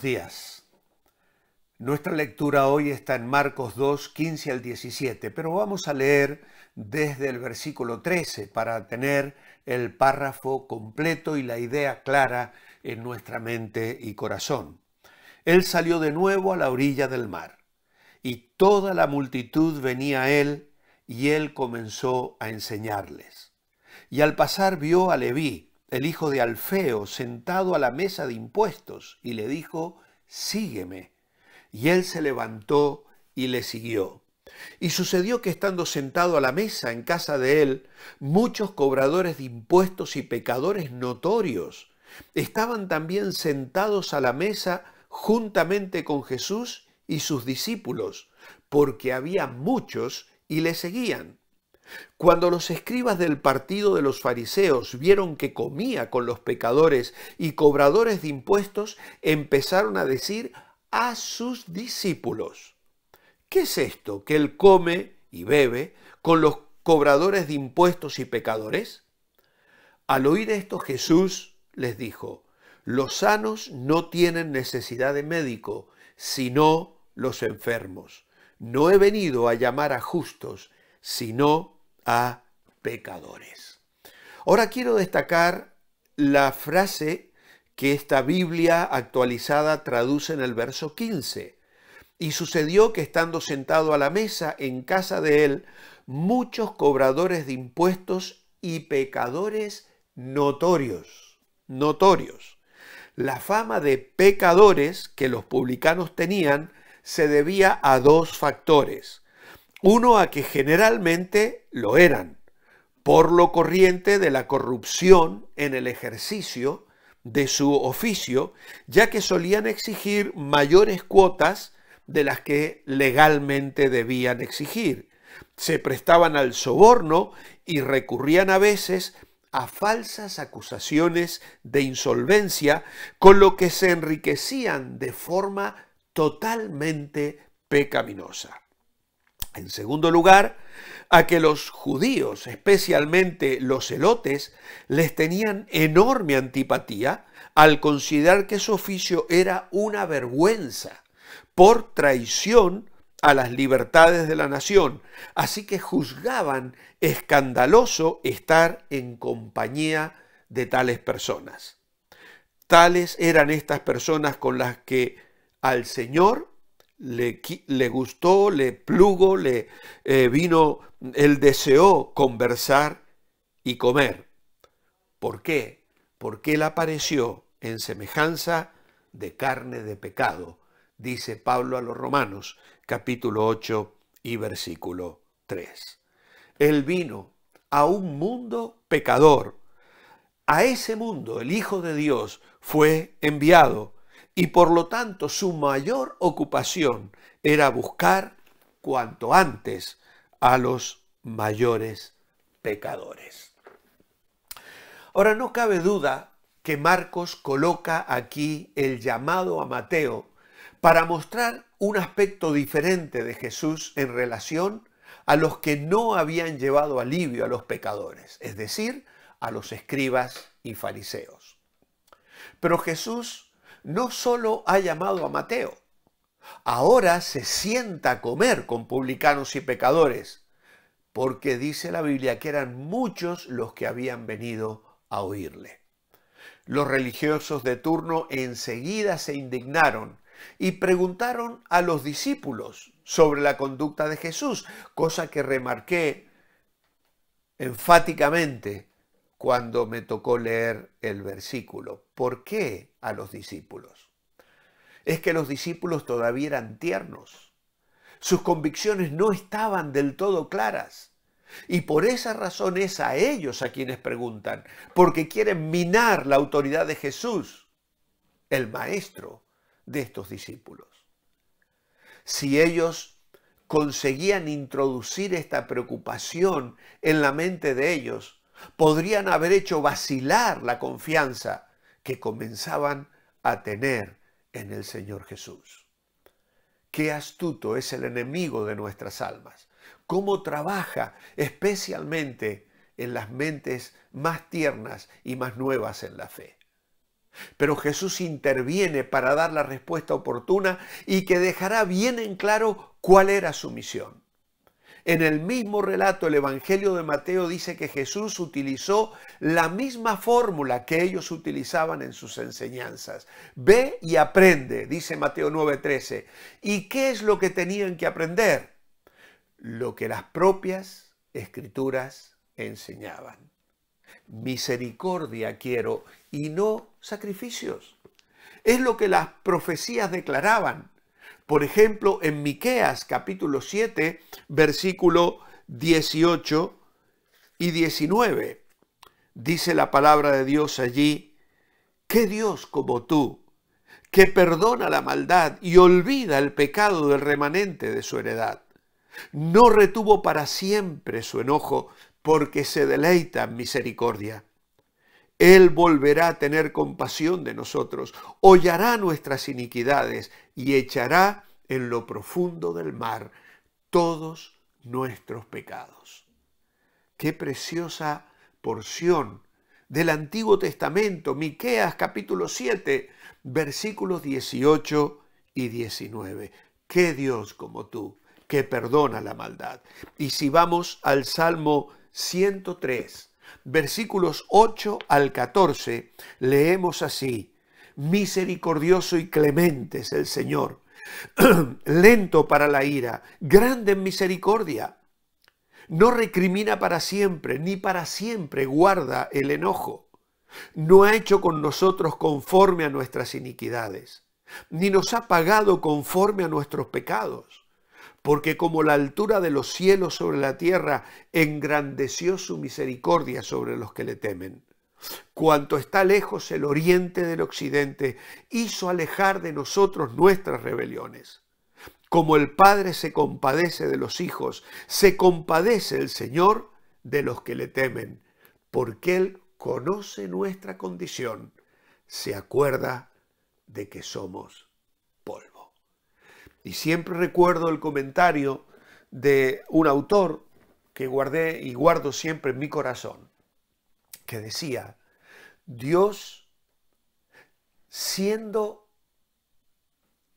días. Nuestra lectura hoy está en Marcos 2, 15 al 17, pero vamos a leer desde el versículo 13 para tener el párrafo completo y la idea clara en nuestra mente y corazón. Él salió de nuevo a la orilla del mar, y toda la multitud venía a él, y él comenzó a enseñarles. Y al pasar vio a Leví, el hijo de Alfeo sentado a la mesa de impuestos y le dijo, sígueme. Y él se levantó y le siguió. Y sucedió que estando sentado a la mesa en casa de él, muchos cobradores de impuestos y pecadores notorios estaban también sentados a la mesa juntamente con Jesús y sus discípulos, porque había muchos y le seguían. Cuando los escribas del partido de los fariseos vieron que comía con los pecadores y cobradores de impuestos, empezaron a decir a sus discípulos, ¿qué es esto que él come y bebe con los cobradores de impuestos y pecadores? Al oír esto Jesús les dijo, los sanos no tienen necesidad de médico, sino los enfermos. No he venido a llamar a justos, sino a pecadores. Ahora quiero destacar la frase que esta Biblia actualizada traduce en el verso 15. Y sucedió que estando sentado a la mesa en casa de él, muchos cobradores de impuestos y pecadores notorios, notorios. La fama de pecadores que los publicanos tenían se debía a dos factores uno a que generalmente lo eran, por lo corriente de la corrupción en el ejercicio de su oficio, ya que solían exigir mayores cuotas de las que legalmente debían exigir. Se prestaban al soborno y recurrían a veces a falsas acusaciones de insolvencia, con lo que se enriquecían de forma totalmente pecaminosa. En segundo lugar, a que los judíos, especialmente los elotes, les tenían enorme antipatía al considerar que su oficio era una vergüenza por traición a las libertades de la nación, así que juzgaban escandaloso estar en compañía de tales personas. Tales eran estas personas con las que al Señor le, gustó, le plugo, le eh, vino, él deseó conversar y comer. ¿Por qué? Porque él apareció en semejanza de carne de pecado, dice Pablo a los Romanos, capítulo 8 y versículo 3. Él vino a un mundo pecador. A ese mundo el Hijo de Dios fue enviado y por lo tanto su mayor ocupación era buscar cuanto antes a los mayores pecadores. Ahora no cabe duda que Marcos coloca aquí el llamado a Mateo para mostrar un aspecto diferente de Jesús en relación a los que no habían llevado alivio a los pecadores, es decir, a los escribas y fariseos. Pero Jesús no solo ha llamado a Mateo, ahora se sienta a comer con publicanos y pecadores, porque dice la Biblia que eran muchos los que habían venido a oírle. Los religiosos de turno enseguida se indignaron y preguntaron a los discípulos sobre la conducta de Jesús, cosa que remarqué enfáticamente cuando me tocó leer el versículo. ¿Por qué a los discípulos? Es que los discípulos todavía eran tiernos. Sus convicciones no estaban del todo claras. Y por esa razón es a ellos a quienes preguntan, porque quieren minar la autoridad de Jesús, el maestro de estos discípulos. Si ellos conseguían introducir esta preocupación en la mente de ellos, podrían haber hecho vacilar la confianza que comenzaban a tener en el Señor Jesús. Qué astuto es el enemigo de nuestras almas, cómo trabaja especialmente en las mentes más tiernas y más nuevas en la fe. Pero Jesús interviene para dar la respuesta oportuna y que dejará bien en claro cuál era su misión. En el mismo relato, el Evangelio de Mateo dice que Jesús utilizó la misma fórmula que ellos utilizaban en sus enseñanzas. Ve y aprende, dice Mateo 9:13. ¿Y qué es lo que tenían que aprender? Lo que las propias escrituras enseñaban. Misericordia quiero y no sacrificios. Es lo que las profecías declaraban. Por ejemplo, en Miqueas capítulo 7, versículo 18 y 19. Dice la palabra de Dios allí, ¿qué Dios como tú, que perdona la maldad y olvida el pecado del remanente de su heredad? No retuvo para siempre su enojo, porque se deleita en misericordia. Él volverá a tener compasión de nosotros, hollará nuestras iniquidades y echará en lo profundo del mar todos nuestros pecados. Qué preciosa porción del Antiguo Testamento, Miqueas capítulo 7, versículos 18 y 19. Qué Dios como tú, que perdona la maldad. Y si vamos al Salmo 103, versículos 8 al 14, leemos así, misericordioso y clemente es el Señor, lento para la ira, grande en misericordia, no recrimina para siempre, ni para siempre guarda el enojo, no ha hecho con nosotros conforme a nuestras iniquidades, ni nos ha pagado conforme a nuestros pecados porque como la altura de los cielos sobre la tierra, engrandeció su misericordia sobre los que le temen. Cuanto está lejos el oriente del occidente, hizo alejar de nosotros nuestras rebeliones. Como el Padre se compadece de los hijos, se compadece el Señor de los que le temen, porque Él conoce nuestra condición, se acuerda de que somos y siempre recuerdo el comentario de un autor que guardé y guardo siempre en mi corazón, que decía, Dios siendo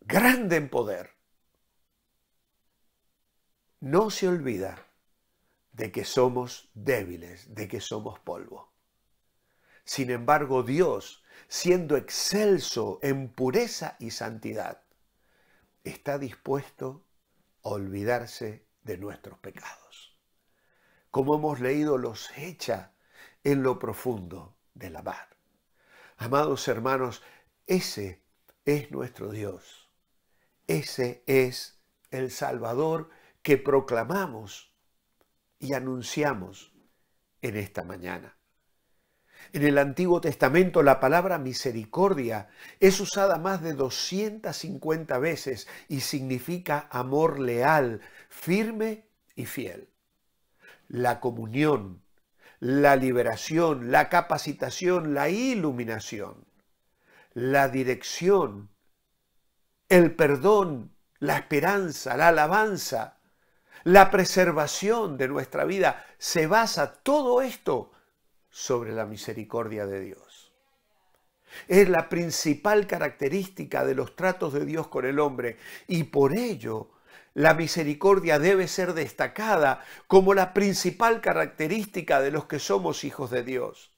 grande en poder, no se olvida de que somos débiles, de que somos polvo. Sin embargo, Dios, siendo excelso en pureza y santidad, está dispuesto a olvidarse de nuestros pecados. Como hemos leído, los echa en lo profundo de la mar. Amados hermanos, ese es nuestro Dios. Ese es el Salvador que proclamamos y anunciamos en esta mañana. En el Antiguo Testamento la palabra misericordia es usada más de 250 veces y significa amor leal, firme y fiel. La comunión, la liberación, la capacitación, la iluminación, la dirección, el perdón, la esperanza, la alabanza, la preservación de nuestra vida, se basa todo esto sobre la misericordia de Dios. Es la principal característica de los tratos de Dios con el hombre y por ello la misericordia debe ser destacada como la principal característica de los que somos hijos de Dios.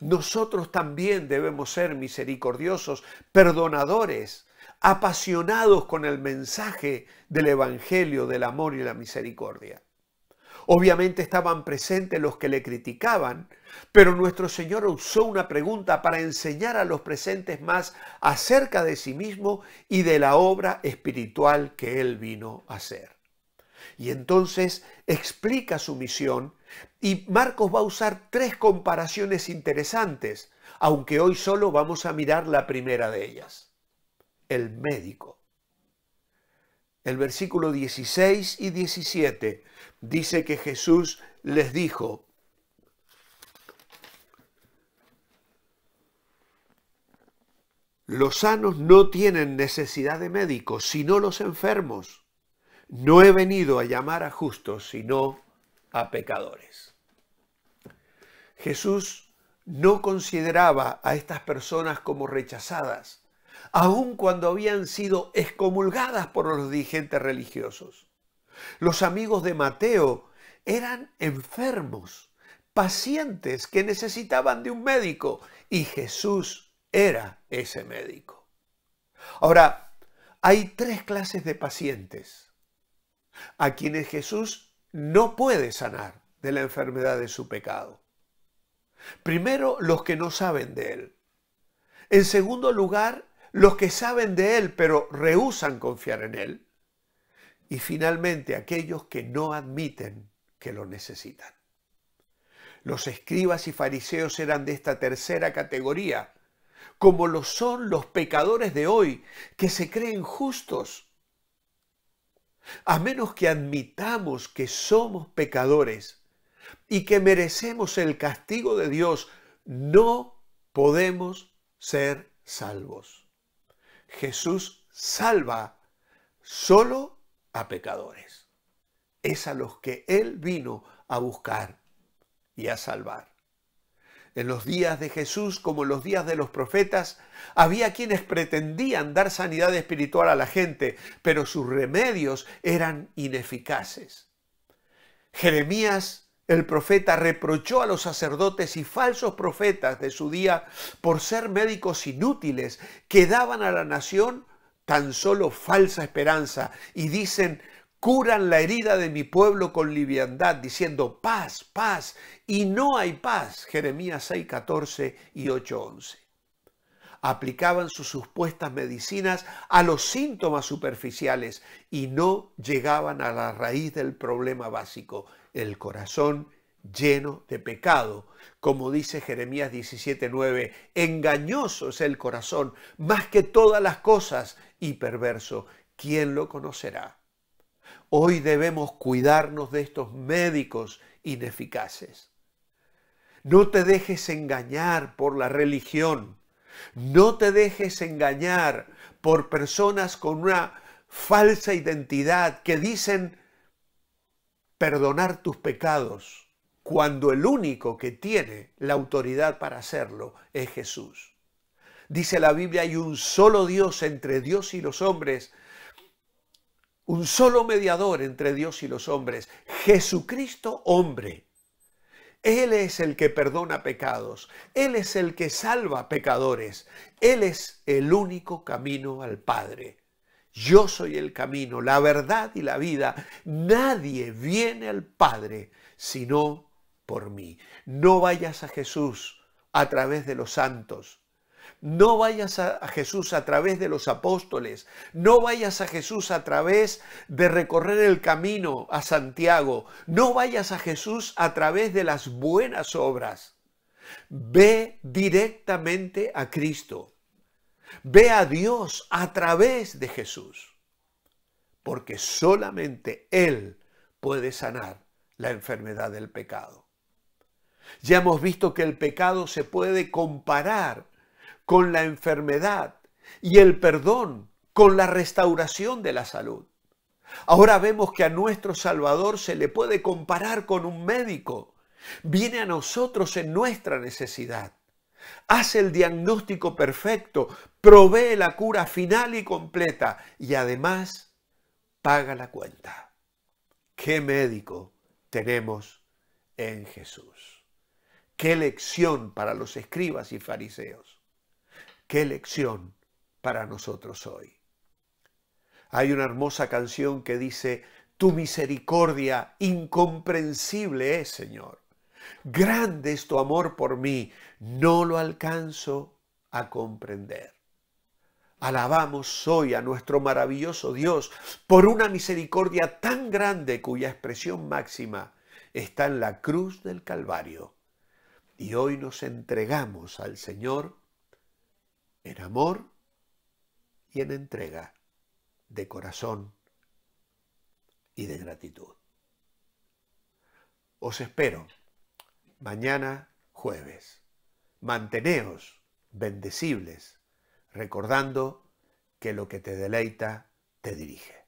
Nosotros también debemos ser misericordiosos, perdonadores, apasionados con el mensaje del Evangelio del amor y la misericordia. Obviamente estaban presentes los que le criticaban, pero nuestro Señor usó una pregunta para enseñar a los presentes más acerca de sí mismo y de la obra espiritual que Él vino a hacer. Y entonces explica su misión y Marcos va a usar tres comparaciones interesantes, aunque hoy solo vamos a mirar la primera de ellas, el médico el versículo 16 y 17 dice que Jesús les dijo, los sanos no tienen necesidad de médicos, sino los enfermos. No he venido a llamar a justos, sino a pecadores. Jesús no consideraba a estas personas como rechazadas, aun cuando habían sido excomulgadas por los dirigentes religiosos. Los amigos de Mateo eran enfermos, pacientes que necesitaban de un médico y Jesús era ese médico. Ahora, hay tres clases de pacientes a quienes Jesús no puede sanar de la enfermedad de su pecado. Primero, los que no saben de él. En segundo lugar, los que saben de Él pero rehúsan confiar en Él, y finalmente aquellos que no admiten que lo necesitan. Los escribas y fariseos eran de esta tercera categoría, como lo son los pecadores de hoy, que se creen justos. A menos que admitamos que somos pecadores y que merecemos el castigo de Dios, no podemos ser salvos. Jesús salva solo a pecadores. Es a los que Él vino a buscar y a salvar. En los días de Jesús, como en los días de los profetas, había quienes pretendían dar sanidad espiritual a la gente, pero sus remedios eran ineficaces. Jeremías el profeta reprochó a los sacerdotes y falsos profetas de su día por ser médicos inútiles que daban a la nación tan solo falsa esperanza y dicen, curan la herida de mi pueblo con liviandad, diciendo, paz, paz, y no hay paz. Jeremías 6, y 8, aplicaban sus supuestas medicinas a los síntomas superficiales y no llegaban a la raíz del problema básico, el corazón lleno de pecado. Como dice Jeremías 17:9, engañoso es el corazón, más que todas las cosas, y perverso. ¿Quién lo conocerá? Hoy debemos cuidarnos de estos médicos ineficaces. No te dejes engañar por la religión. No te dejes engañar por personas con una falsa identidad que dicen perdonar tus pecados cuando el único que tiene la autoridad para hacerlo es Jesús. Dice la Biblia, hay un solo Dios entre Dios y los hombres, un solo mediador entre Dios y los hombres, Jesucristo hombre. Él es el que perdona pecados, Él es el que salva pecadores, Él es el único camino al Padre. Yo soy el camino, la verdad y la vida. Nadie viene al Padre sino por mí. No vayas a Jesús a través de los santos. No vayas a Jesús a través de los apóstoles, no vayas a Jesús a través de recorrer el camino a Santiago, no vayas a Jesús a través de las buenas obras. Ve directamente a Cristo. Ve a Dios a través de Jesús, porque solamente Él puede sanar la enfermedad del pecado. Ya hemos visto que el pecado se puede comparar con la enfermedad y el perdón con la restauración de la salud. Ahora vemos que a nuestro Salvador se le puede comparar con un médico. Viene a nosotros en nuestra necesidad hace el diagnóstico perfecto, provee la cura final y completa y además paga la cuenta. ¿Qué médico tenemos en Jesús? ¿Qué lección para los escribas y fariseos? ¿Qué lección para nosotros hoy? Hay una hermosa canción que dice, Tu misericordia incomprensible es, Señor. Grande es tu amor por mí, no lo alcanzo a comprender. Alabamos hoy a nuestro maravilloso Dios por una misericordia tan grande cuya expresión máxima está en la cruz del Calvario. Y hoy nos entregamos al Señor en amor y en entrega de corazón y de gratitud. Os espero mañana jueves. Manteneos bendecibles, recordando que lo que te deleita te dirige.